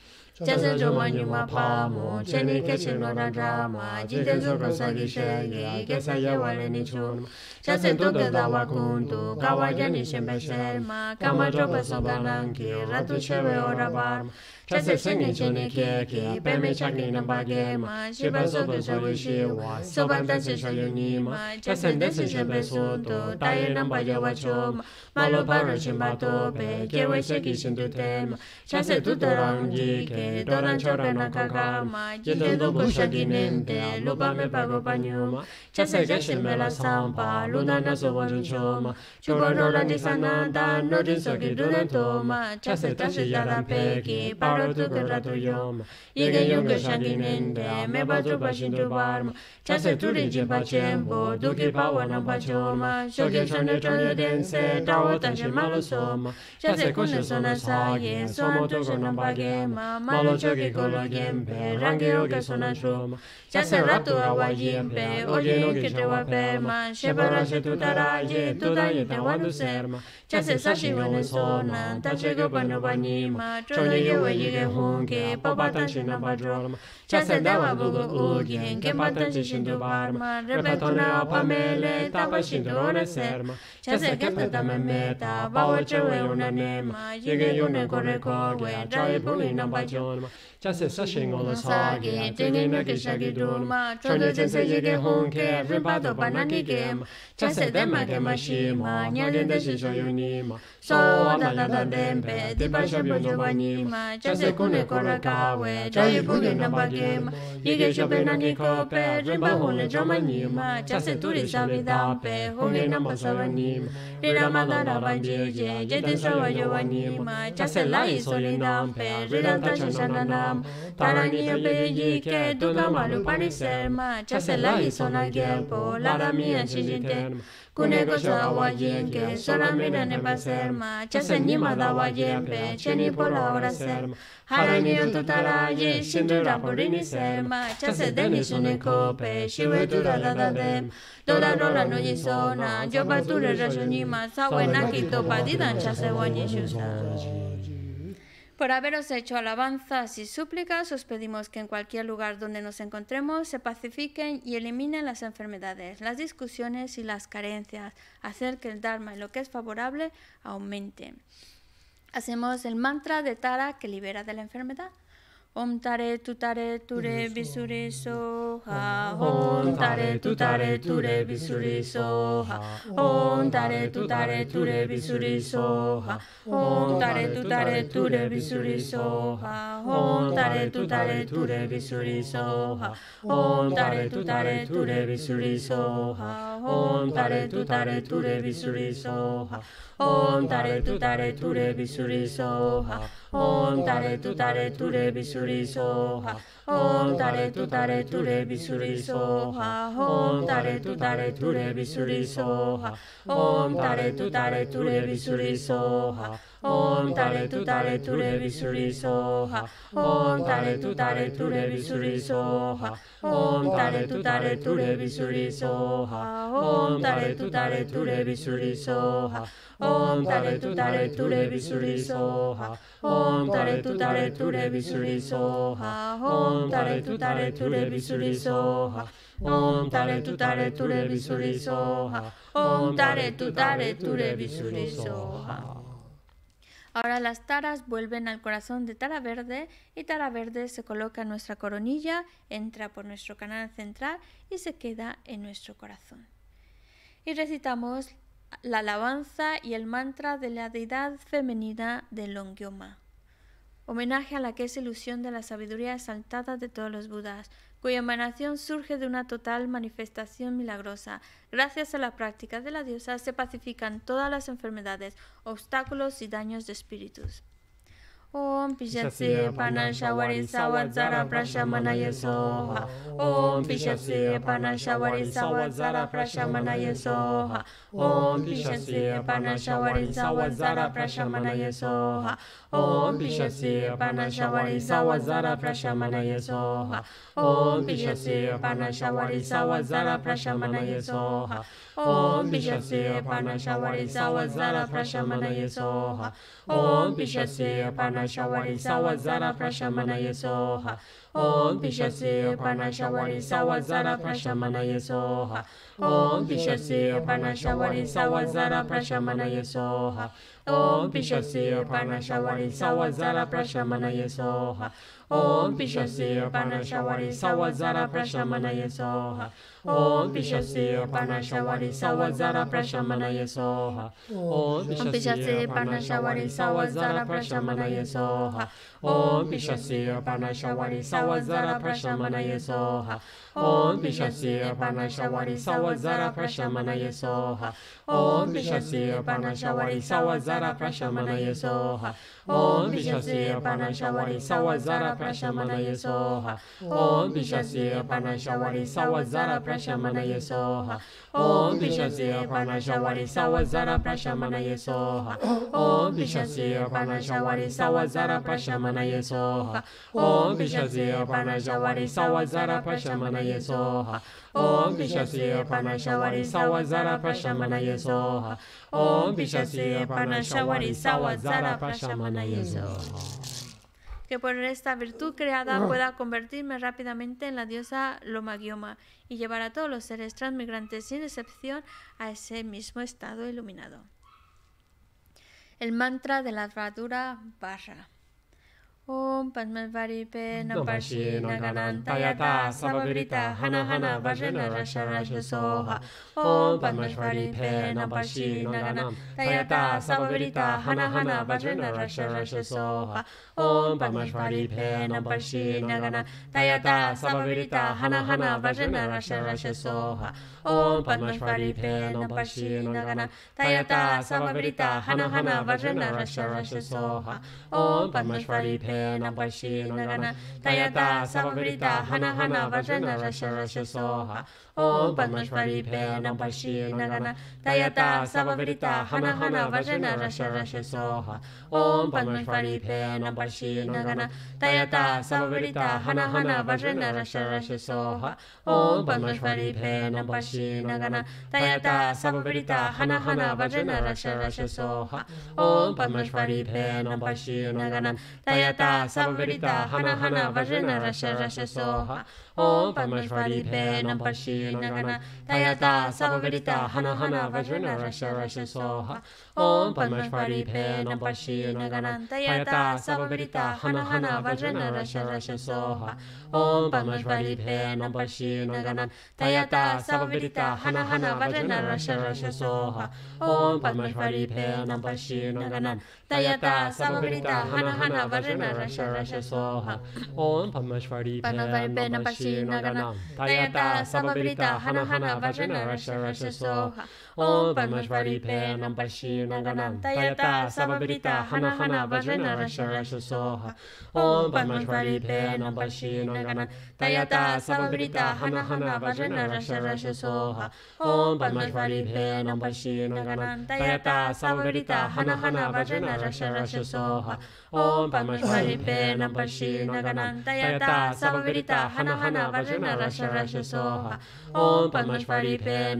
चसे जो मनु मा पामो चेनी के चिनो ना ड्रामा जिते जो कसा की शेगे के सजे वाले नी चोन चसे तो के दावा कुंतु कावा जनी शेम्बे शेर मा कमा जो पसो गनांकी रतु शेवे ओरा बार मा 这次生意真的开开，北美产品能把给嘛，西班牙本身为西瓦，西班牙是小有你嘛，这次的是西班牙多，大也能把给我做嘛，马路巴人新巴多贝，给我些给新的天嘛，这次都多让你给，多让乔丹那卡卡嘛，今天都不想给您的，路巴没把过巴牛嘛，这次给新没了三巴，路那那是我人做嘛，就把罗兰的三那单，诺金手给路人多嘛，这次但是亚兰贝给巴。rato de rato yo llega yoga shani nende me boto pañto bar cha se tu re jibachen podu ki paona bacho ma shojana chana dense daw ta himalaso ma cha se coso sanasa yeso mo togo naba ke ma ma jo ki golagem pe rango yoga sanasho cha se rato avallin pe oyen ki te wa pe ma chebara se chāsa sāshī wāni sō nā, tāchā gāpa nō pā nī mā, chō nā yō wā yī gā hōng kē, pā pā tāshī nā pā chō rā mā, chāsa dā wā gō gō gō gēng, kē pā chase sa she ngol sa ge te ne me ke sha ge ma cho de chen se ye ge hon ke re ba do ba na ni ge ma ge ma shi ma ma soda da da dembe di basha bojo banima cha se kune kora kawe cha yu bugi na bagema yige shobe na niko pe rimba hune jama nima cha se turi sabi dampe hunge na masawa nima rira madara banjeje jete sawa jo banima cha se lai soli dampe rira tasha shana nam tarani ya beji ke duga malu paniserma cha se lai sona gelpo lara mia shijinterma Kunekozawa jinke, solamina neba serma, chasenima dawa yempe, cheni pola ora serma, harani ontutaraji, shindura polini serma, da da da dadadadem, toda rola no yo la yisona, yobature rashonima, sawenaki topa chasen chasewa yishusa. Por haberos hecho alabanzas y súplicas, os pedimos que en cualquier lugar donde nos encontremos se pacifiquen y eliminen las enfermedades, las discusiones y las carencias, hacer que el Dharma y lo que es favorable aumenten. Hacemos el mantra de Tara que libera de la enfermedad. Om tare tu tare ture bisuri soha. Om tare tu tare ture bisuri soha. Om tare tu tare ture bisuri soha. Om tare tu tare ture bisuri soha. Om tare tu tare ture bisuri soha. Om tare tu tare ture bisuri soha. Om tare tu tare ture bisuri soha. Om tare tu tare ture soha. ondare tutare ture Om Tare Tu Tare Ture Bisuri Soha Om Tare Tu Tare Ture Bisuri Soha Om Tare Tu Tare Ture Bisuri Soha Om Tare Tu Tare Ture Bisuri Soha Om Tare Tu Tare Ture Bisuri Soha Om Tare Tu Tare Ture Bisuri Soha Om Tare Tu Tare Ture Bisuri Soha Om Tare Tu Tare Ture Bisuri Soha Om Tare Tu Tare Ture Bisuri Soha Om Om tare Om tare Om tare Ahora las taras vuelven al corazón de Tara Verde y Tara Verde se coloca en nuestra coronilla, entra por nuestro canal central y se queda en nuestro corazón. Y recitamos la alabanza y el mantra de la deidad femenina de Longyoma homenaje a la que es ilusión de la sabiduría exaltada de todos los Budas, cuya emanación surge de una total manifestación milagrosa. Gracias a la práctica de la diosa se pacifican todas las enfermedades, obstáculos y daños de espíritus. ओम पिशस्य पानाशावरी सावध जरा प्रशमनाय सोहा ओम पिशस्य पानाशावरी सावध जरा प्रशमनाय सोहा ओम पिशस्य पानाशावरी सावध जरा प्रशमनाय सोहा ओम पिशस्य पानाशावरी सावध जरा प्रशमनाय सोहा ओम पिशस्य पानाशावरी सावध जरा प्रशमनाय सोहा ओम पिशस्य पानाशावरी सावध जरा प्रशमनाय सोहा ओम पिशस्य पाना panashawari sawa zara prasha mana yesoha. Om Pishasi Panashawari Sawazara Prasha Mana Yesoha Om Pishasi Panashawari Sawazara Prasha Mana Yesoha Om Pishasi Panashawari Sawazara Prasha Mana Yesoha ॐ पिशस्य पनशवरि सवजर प्रशमनय सोः ॐ पिशस्य पनशवरि सवजर प्रशमनय सोः ॐ पिशस्य पनशवरि सवजर प्रशमनय सोः ॐ विश्वस्य प्रणशवाणि सवजर प्रशमनय सोहा ॐ विश्वस्य प्रणशवाणि सवजर प्रशमनय सोहा ॐ विश्वस्य प्रणशवाणि सवजर प्रशमनय सोहा ॐ विश्वस्य प्रणशवाणि सवजर प्रशमनय सोहा ॐ विश्वस्य प्रणशवाणि सवजर प्रशमनय सोहा ॐ विश्वस्य प्रणशवाणि सवजर प्रशमनय सोहा ॐ विश्वस्य प्रणशवाणि सवजर प्रशमनय que por esta virtud creada ah. pueda convertirme rápidamente en la diosa Lomagioma y llevar a todos los seres transmigrantes sin excepción a ese mismo estado iluminado. El mantra de la herradura barra. ॐ पद्मद्वारीपे न पश्ये न गणान्तयता समवृता हन हन भजन rush rush सोः ॐ पद्मद्वारीपे न पश्ये न गणान्तयता समवृता हन हन भजन रश रश सोः ॐ पद्मद्वारीपे न पश्ये न गणान्तयता समवृता हन हन भजन रश रश सोः ॐ पद्मद्वारीपे न पश्ये न गणान्तयता समवृता हन हन भजन रश रश सोः ॐ पद्मद्वारीपे హేన పశ్యేన గణ తయత సమవృత హన హన వచన రస రస సోహ Om Padmasvaripe Nam Pashi Nagana Tayata Savavrita Hana Hana Vajana Rasha Rasha Soha Om Padmasvaripe Nam Pashi Nagana Tayata Savavrita Hana Hana Vajana Rasha Rasha Soha Om Padmasvaripe Nam Pashi Nagana Tayata Savavrita Hana Hana Vajana Rasha Rasha Soha Om Padmasvaripe Nam Pashi Nagana Tayata Savavrita Hana Hana Vajana Rasha Rasha Soha Om Padmasvaripe Nam Pashi ながな、たやた、さばべりた、はなはな、ばじゅな、らしゃらしゃそうは。ఓం పద్మశ్వరి ఫే నంపశి నగనంతయత సవబిడిత హన హన వజన రష రష సోహ ఓం పద్మశ్వరి ఫే నంపశి నగనంతయత సవబిడిత హన హన వజన రష రష సోహ ఓం పద్మశ్వరి ఫే నంపశి నగనంతయత సవబిడిత హన హన వజన రష రష సోహ ఓం పద్మశ్వరి ఫే నంపశి నగనంతయత సవబిడిత హన హన వజన రష రష సోహ ॐ परमेश्वरीपे नं पश्यीनगणं तयता सबबिता हन हन भजन रश रश सोह ॐ परमेश्वरीपे नं पश्यीनगणं Tayata, Sabrita, Hana, Hana, Vajana, Rasha, Rasha, Soha, Om, Padmashvari, Pe, Pashinagana Tayata, Savrita Hana, Hana, Vajana, Rasha, Rasha, Soha, Om, Padmashvari, Pe, Nambashi, Tayata, Sabrita, Hana, Hana, Vajana, Rasha, Rasha, Soha, Om, Padmashvari, Pe,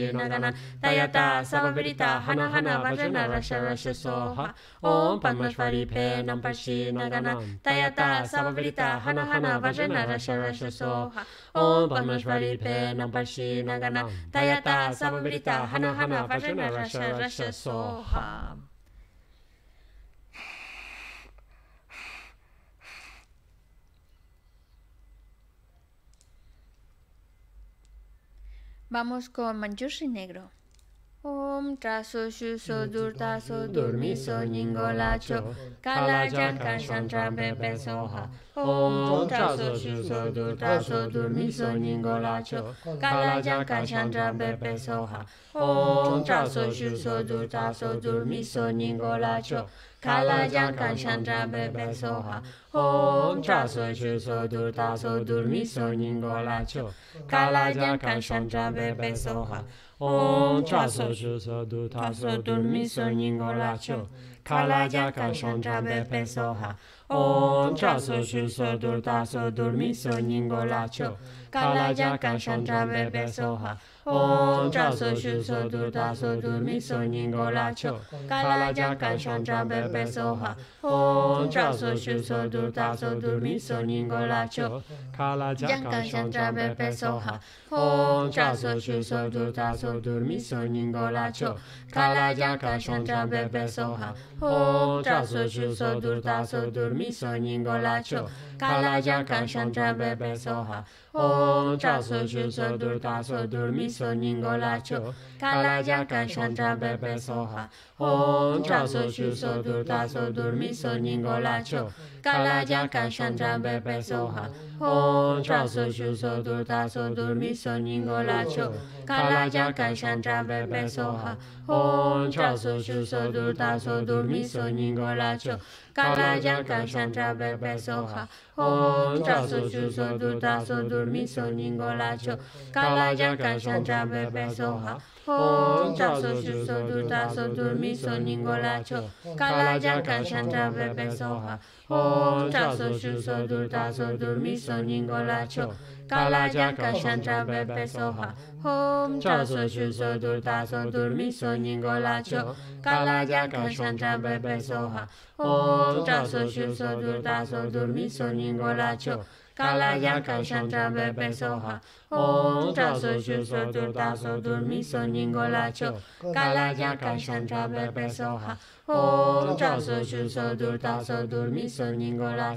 Pashinagana Tayata, Sabrita, Hana, Hana, Vajana, Rasha, Rasha, Soha, Om, Padmashvari, Pe, Pashinagana Tayata, Sabrita, Hana, Hana, Vajana, Rasha, Shasha Soha Om Pamashvari Pe Nampashi Nagana Tayata samvrita Hana Hana Vajana Rasha Rasha Soha Vamos con Manjushri Negro. Om trasu shu so ta so mi so tram kalajan be so pesoha Om trasu shu so ta so mi so ningolacho kalajan kanshan so pesoha Om trasu shu so ta so mi so ningolacho kalajan kanshan so ha Om trasu shu so ta so mi so ningolacho kalajan be so pesoha OM CHA SO SHU SO DUR TA SO DUR MI KALA JA KANG SHON TRA OM CHA SO SHU SO DUR SO DUR MI KALA JA KANG SHON TRA 嗡扎梭修梭嘟达梭嘟咪梭尼格拉丘，嘎拉加干上扎贝贝梭哈。嗡扎梭修梭嘟达梭嘟咪梭尼格拉丘，嘎拉加干上扎贝贝梭哈。嗡扎梭修梭嘟达梭嘟咪梭尼格拉丘，嘎拉加干上扎贝贝梭哈。嗡扎梭修梭嘟达梭嘟咪梭尼格拉丘。卡拉加卡，善男信女，娑哈。嗡，扎梭梭梭，嘟塔梭嘟，咪梭尼戈拉乔。卡拉加卡，善男信女，娑哈。嗡，扎梭梭梭，嘟塔梭嘟，咪梭尼戈拉乔。卡拉加卡，善男信女，娑哈。嗡，扎梭梭梭，嘟塔梭嘟，咪梭尼戈拉乔。卡拉加卡，善男信女，娑哈。嗡查苏修苏度达苏度米苏尼格拉秋，卡拉江卡上扎贝贝索哈。嗡查苏修苏度达苏度米苏尼格拉秋，卡拉江卡上扎贝贝索哈。Om Tatsa Shri Sotu Tatsa Tu Mi So Ningola Cho Kala kala yang kan shan chang be be so ha om ta so shu so tu ta so du mi so ning go la cho kala yang kan shan chang be om ta so du mi so ning go la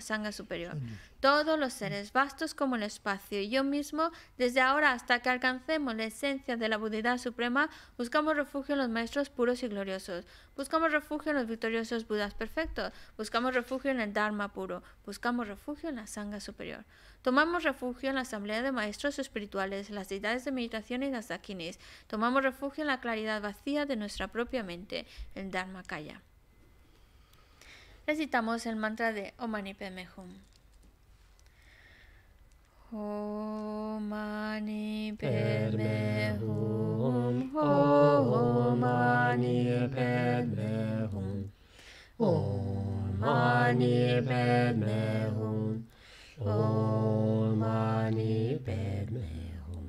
Sangha superior. Todos los seres vastos como el espacio y yo mismo, desde ahora hasta que alcancemos la esencia de la Budidad suprema, buscamos refugio en los maestros puros y gloriosos. Buscamos refugio en los victoriosos Budas perfectos. Buscamos refugio en el Dharma puro. Buscamos refugio en la Sangha superior. Tomamos refugio en la asamblea de maestros espirituales, las deidades de meditación y las dakinis. Tomamos refugio en la claridad vacía de nuestra propia mente, el Dharma Kaya recitamos el mantra de Omani Padme Hum. Omani Padme Hum, Omani Padme Hum, Omani Padme Hum, Omani Padme Hum,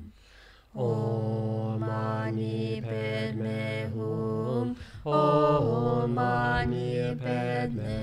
Omani Padme Hum, Omani Padme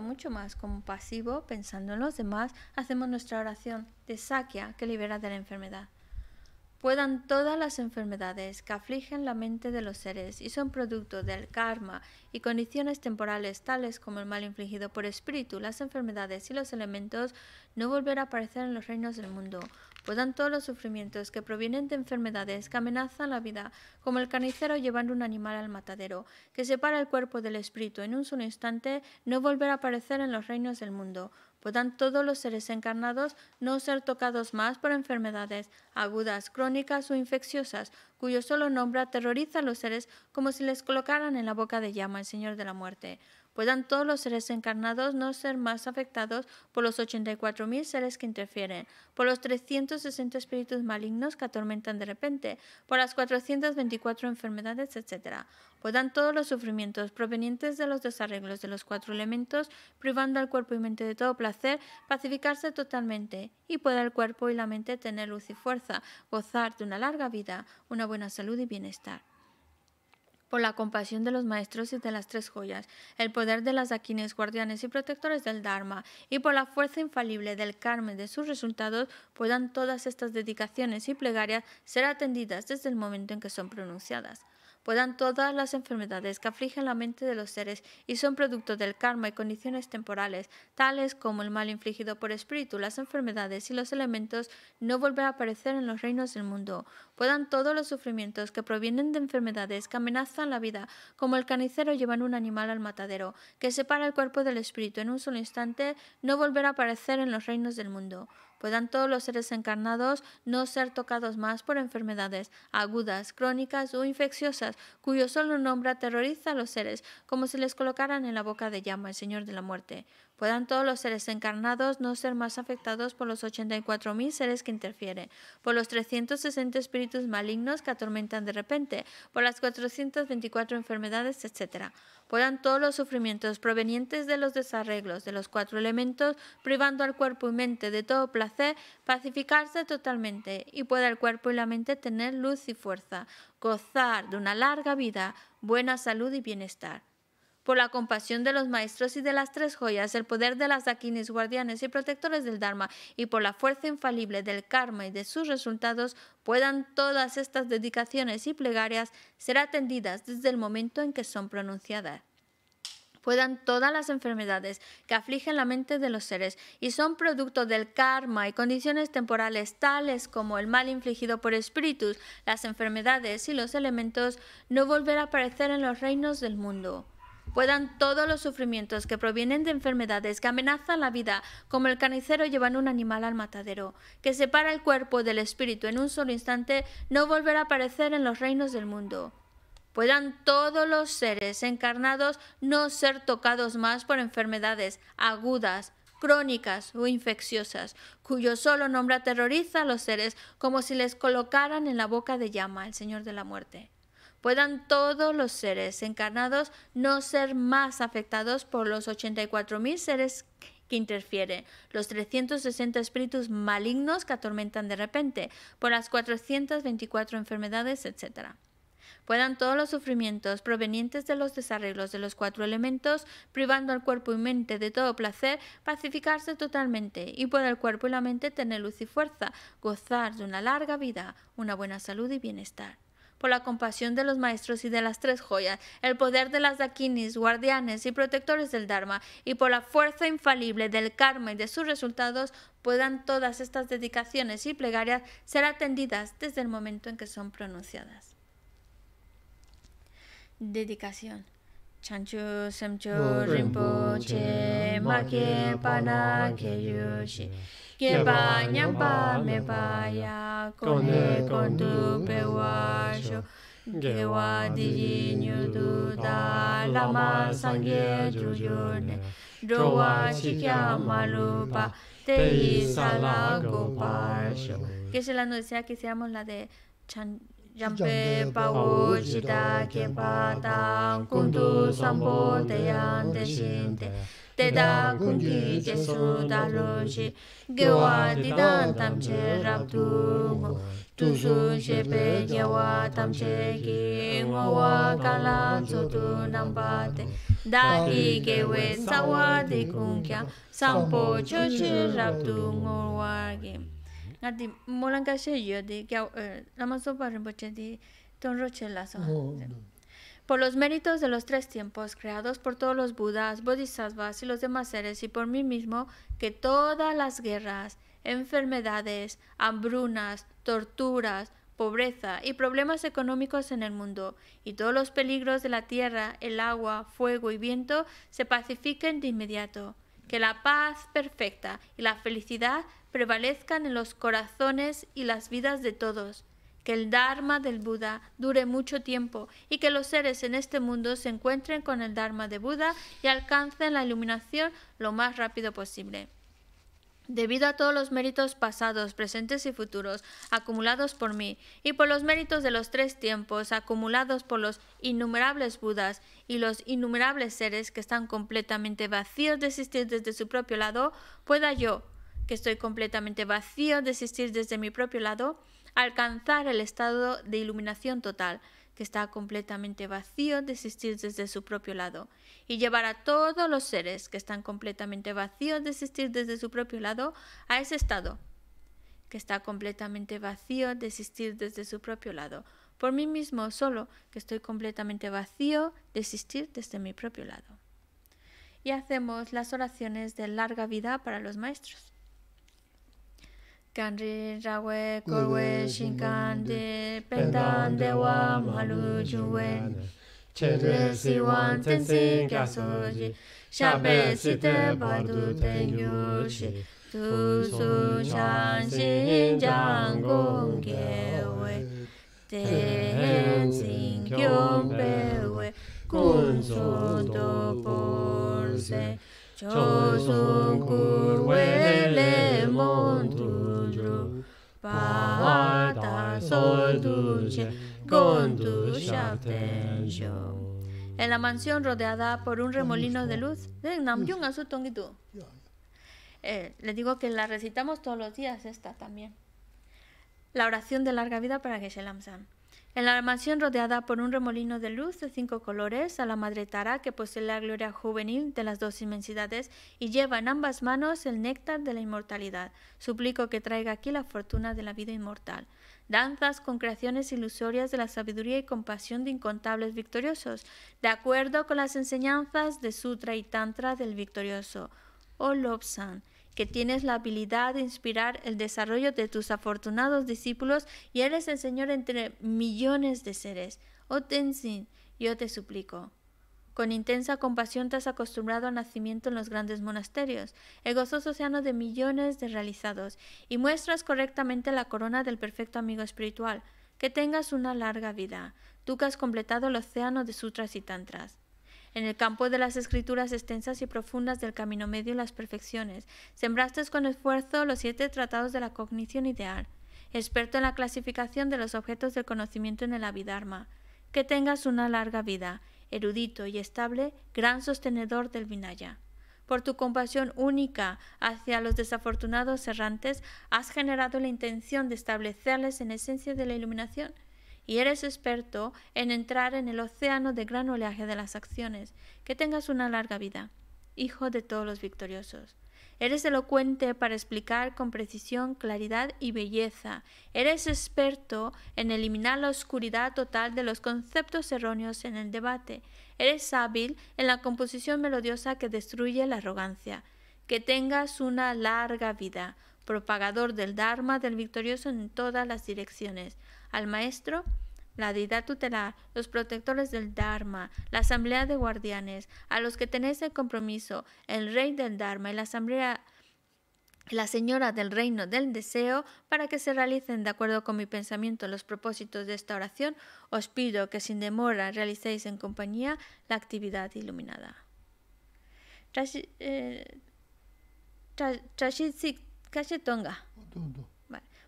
mucho más compasivo, pensando en los demás, hacemos nuestra oración de Saquia que libera de la enfermedad. Puedan todas las enfermedades que afligen la mente de los seres y son producto del karma y condiciones temporales tales como el mal infligido por espíritu, las enfermedades y los elementos no volver a aparecer en los reinos del mundo, pues todos los sufrimientos que provienen de enfermedades que amenazan la vida, como el carnicero llevando un animal al matadero, que separa el cuerpo del espíritu en un solo instante, no volver a aparecer en los reinos del mundo. Puedan todos los seres encarnados no ser tocados más por enfermedades agudas, crónicas o infecciosas, cuyo solo nombre aterroriza a los seres como si les colocaran en la boca de llama el Señor de la Muerte puedan todos los seres encarnados no ser más afectados por los 84.000 seres que interfieren, por los 360 espíritus malignos que atormentan de repente, por las 424 enfermedades, etc. Puedan todos los sufrimientos provenientes de los desarreglos de los cuatro elementos, privando al cuerpo y mente de todo placer, pacificarse totalmente, y pueda el cuerpo y la mente tener luz y fuerza, gozar de una larga vida, una buena salud y bienestar por la compasión de los maestros y de las tres joyas, el poder de las aquines, guardianes y protectores del Dharma, y por la fuerza infalible del karma de sus resultados, puedan todas estas dedicaciones y plegarias ser atendidas desde el momento en que son pronunciadas puedan todas las enfermedades que afligen la mente de los seres y son producto del karma y condiciones temporales, tales como el mal infligido por espíritu, las enfermedades y los elementos, no volver a aparecer en los reinos del mundo. Puedan todos los sufrimientos que provienen de enfermedades que amenazan la vida, como el carnicero lleva un animal al matadero, que separa el cuerpo del espíritu en un solo instante, no volver a aparecer en los reinos del mundo. Puedan todos los seres encarnados no ser tocados más por enfermedades agudas, crónicas o infecciosas, cuyo solo nombre aterroriza a los seres, como si les colocaran en la boca de llama el Señor de la Muerte. Puedan todos los seres encarnados no ser más afectados por los 84.000 seres que interfieren, por los 360 espíritus malignos que atormentan de repente, por las 424 enfermedades, etc. Puedan todos los sufrimientos provenientes de los desarreglos de los cuatro elementos, privando al cuerpo y mente de todo placer, pacificarse totalmente y pueda el cuerpo y la mente tener luz y fuerza, gozar de una larga vida, buena salud y bienestar por la compasión de los maestros y de las tres joyas, el poder de las dakinis, guardianes y protectores del Dharma, y por la fuerza infalible del karma y de sus resultados, puedan todas estas dedicaciones y plegarias ser atendidas desde el momento en que son pronunciadas puedan todas las enfermedades que afligen la mente de los seres y son producto del karma y condiciones temporales tales como el mal infligido por espíritus, las enfermedades y los elementos, no volver a aparecer en los reinos del mundo puedan todos los sufrimientos que provienen de enfermedades que amenazan la vida, como el carnicero llevan un animal al matadero, que separa el cuerpo del espíritu en un solo instante, no volver a aparecer en los reinos del mundo puedan todos los seres encarnados no ser tocados más por enfermedades agudas, crónicas o infecciosas, cuyo solo nombre aterroriza a los seres como si les colocaran en la boca de llama el Señor de la Muerte puedan todos los seres encarnados no ser más afectados por los 84.000 seres que interfieren, los 360 espíritus malignos que atormentan de repente, por las 424 enfermedades, etc. Puedan todos los sufrimientos provenientes de los desarreglos de los cuatro elementos, privando al cuerpo y mente de todo placer, pacificarse totalmente y pueda el cuerpo y la mente tener luz y fuerza, gozar de una larga vida, una buena salud y bienestar por la compasión de los maestros y de las tres joyas, el poder de las dakinis, guardianes y protectores del Dharma, y por la fuerza infalible del karma y de sus resultados, puedan todas estas dedicaciones y plegarias ser atendidas desde el momento en que son pronunciadas. Dedicación. Chanchu Semcho Rinpoche bañan Pana me Geba Nyampa Mepa Ya Kone Kondu Pewasho Gewa Diri du Da Lama Sangye que Rowa kya Malupa Tei Sala Gopasho Que se la sea que seamos la de Chanchu Jampe pau jita kempa tang kundu sambo te yang te shinte te da kungi jesu da loji gewa di dan tam che rab tu tu su she pe gewa tam che ki ngo wa kala zu tu nam pa te da ki ge we sa wa di kung kya sampo cho chi rab tu ngo wa game por los méritos de los tres tiempos creados por todos los budas, bodhisattvas y los demás seres y por mí mismo, que todas las guerras, enfermedades, hambrunas, torturas, pobreza y problemas económicos en el mundo, y todos los peligros de la tierra, el agua, fuego y viento se pacifiquen de inmediato que la paz perfecta y la felicidad prevalezcan en los corazones y las vidas de todos, que el Dharma del Buda dure mucho tiempo y que los seres en este mundo se encuentren con el Dharma de Buda y alcancen la iluminación lo más rápido posible debido a todos los méritos pasados, presentes y futuros, acumulados por mí, y por los méritos de los tres tiempos, acumulados por los innumerables Budas y los innumerables seres que están completamente vacíos de existir desde su propio lado, pueda yo, que estoy completamente vacío de existir desde mi propio lado, alcanzar el estado de iluminación total, que está completamente vacío, desistir desde su propio lado, y llevar a todos los seres que están completamente vacíos, desistir desde su propio lado, a ese estado, que está completamente vacío, desistir desde su propio lado. Por mí mismo solo, que estoy completamente vacío, desistir desde mi propio lado. Y hacemos las oraciones de larga vida para los maestros. Kan rirrawe kolwe shinkande pendande wama lujumwe Chedwe siwan tenzin kiasoji Shabesite bardu En la mansión rodeada por un remolino de luz, eh, eh, le digo que la recitamos todos los días, esta también. La oración de larga vida para Geshe Sam. En la mansión rodeada por un remolino de luz de cinco colores, a la Madre Tara, que posee la gloria juvenil de las dos inmensidades, y lleva en ambas manos el néctar de la inmortalidad. Suplico que traiga aquí la fortuna de la vida inmortal. Danzas con creaciones ilusorias de la sabiduría y compasión de incontables victoriosos, de acuerdo con las enseñanzas de Sutra y Tantra del victorioso. Oh Lobsan, que tienes la habilidad de inspirar el desarrollo de tus afortunados discípulos y eres el Señor entre millones de seres. Oh Tenzin, yo te suplico. Con intensa compasión te has acostumbrado al nacimiento en los grandes monasterios, el gozoso océano de millones de realizados, y muestras correctamente la corona del perfecto amigo espiritual. Que tengas una larga vida, tú que has completado el océano de sutras y tantras. En el campo de las escrituras extensas y profundas del camino medio y las perfecciones, sembraste con esfuerzo los siete tratados de la cognición ideal, experto en la clasificación de los objetos del conocimiento en el Abhidharma. Que tengas una larga vida, erudito y estable, gran sostenedor del Vinaya. Por tu compasión única hacia los desafortunados errantes, has generado la intención de establecerles en esencia de la iluminación y eres experto en entrar en el océano de gran oleaje de las acciones. Que tengas una larga vida, hijo de todos los victoriosos. Eres elocuente para explicar con precisión, claridad y belleza. Eres experto en eliminar la oscuridad total de los conceptos erróneos en el debate. Eres hábil en la composición melodiosa que destruye la arrogancia. Que tengas una larga vida, propagador del Dharma del victorioso en todas las direcciones al maestro, la deidad tutelar, los protectores del Dharma, la asamblea de guardianes, a los que tenéis el compromiso, el rey del Dharma y la asamblea la señora del reino del deseo, para que se realicen de acuerdo con mi pensamiento los propósitos de esta oración, os pido que sin demora realicéis en compañía la actividad iluminada. Eh,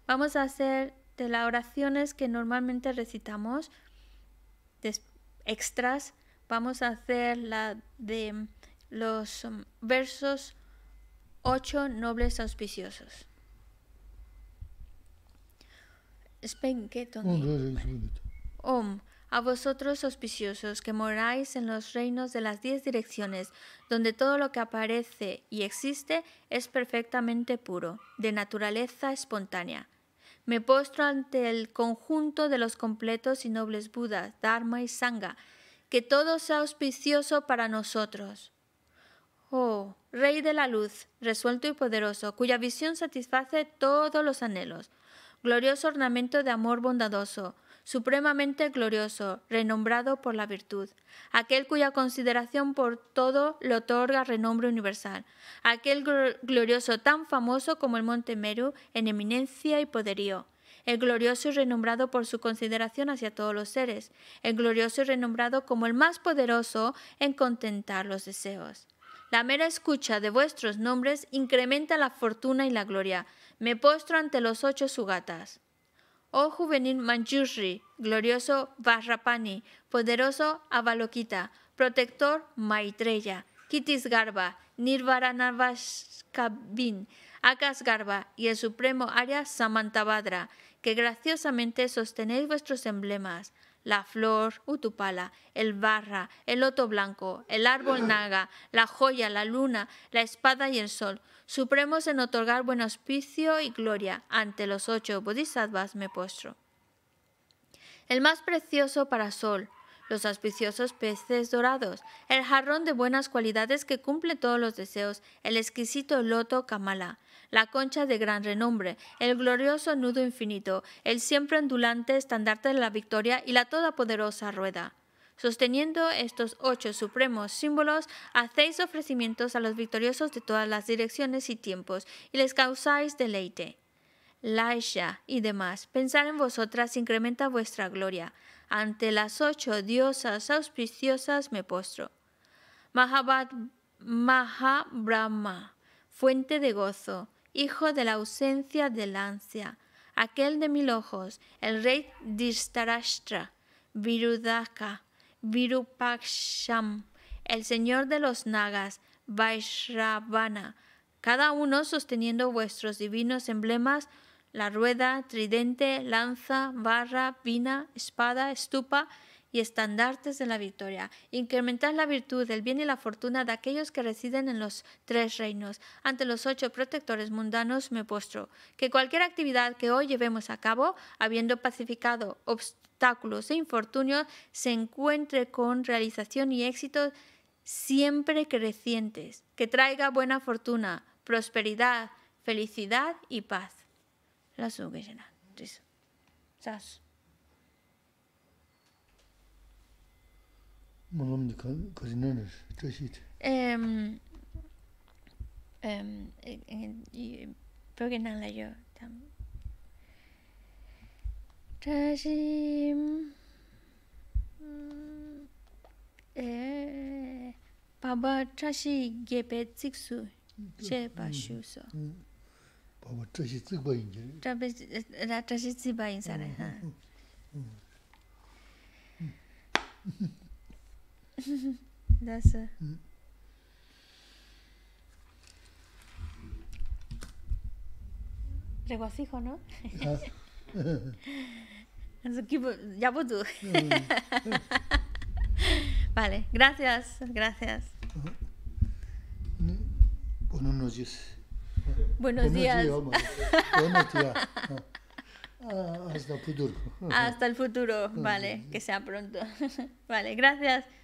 Vamos a hacer de las oraciones que normalmente recitamos extras, vamos a hacer la de los um, versos ocho nobles auspiciosos. Om, um, a vosotros auspiciosos que moráis en los reinos de las diez direcciones, donde todo lo que aparece y existe es perfectamente puro, de naturaleza espontánea. Me postro ante el conjunto de los completos y nobles Budas, Dharma y Sangha. Que todo sea auspicioso para nosotros. Oh, Rey de la Luz, resuelto y poderoso, cuya visión satisface todos los anhelos. Glorioso ornamento de amor bondadoso, supremamente glorioso, renombrado por la virtud, aquel cuya consideración por todo le otorga renombre universal, aquel glorioso tan famoso como el monte Meru en eminencia y poderío, el glorioso y renombrado por su consideración hacia todos los seres, el glorioso y renombrado como el más poderoso en contentar los deseos. La mera escucha de vuestros nombres incrementa la fortuna y la gloria. Me postro ante los ocho sugatas. Oh juvenil Manjushri, glorioso Vajrapani, poderoso Avalokita, protector Maitreya, Kitisgarba, Nirvaranavaskabin, Akas Garba y el supremo Arya Samantabhadra, que graciosamente sostenéis vuestros emblemas, la flor Utupala, el barra, el loto blanco, el árbol naga, la joya, la luna, la espada y el sol supremos en otorgar buen auspicio y gloria, ante los ocho bodhisattvas me postro. El más precioso parasol, los auspiciosos peces dorados, el jarrón de buenas cualidades que cumple todos los deseos, el exquisito loto Kamala, la concha de gran renombre, el glorioso nudo infinito, el siempre ondulante estandarte de la victoria y la todopoderosa rueda. Sosteniendo estos ocho supremos símbolos, hacéis ofrecimientos a los victoriosos de todas las direcciones y tiempos, y les causáis deleite. Laisha y demás, pensar en vosotras incrementa vuestra gloria. Ante las ocho diosas auspiciosas me postro. Mahabat Mahabrahma, fuente de gozo, hijo de la ausencia del ansia, aquel de mil ojos, el rey Distarashtra, Virudaka, Virupaksham, el señor de los Nagas, Vaishravana, cada uno sosteniendo vuestros divinos emblemas, la rueda, tridente, lanza, barra, pina, espada, estupa y estandartes de la victoria, incrementar la virtud, el bien y la fortuna de aquellos que residen en los tres reinos. Ante los ocho protectores mundanos me postro. Que cualquier actividad que hoy llevemos a cabo, habiendo pacificado obstáculos e infortunios, se encuentre con realización y éxito siempre crecientes, que traiga buena fortuna, prosperidad, felicidad y paz. La Mūlum dī kari nāni chāshīt. That's ¿no? ya puedo vale, gracias, gracias. Buenos días. Buenos, días. Buenos días. Ah, ah, hasta el futuro. Hasta el futuro, vale, que sea pronto. vale, gracias.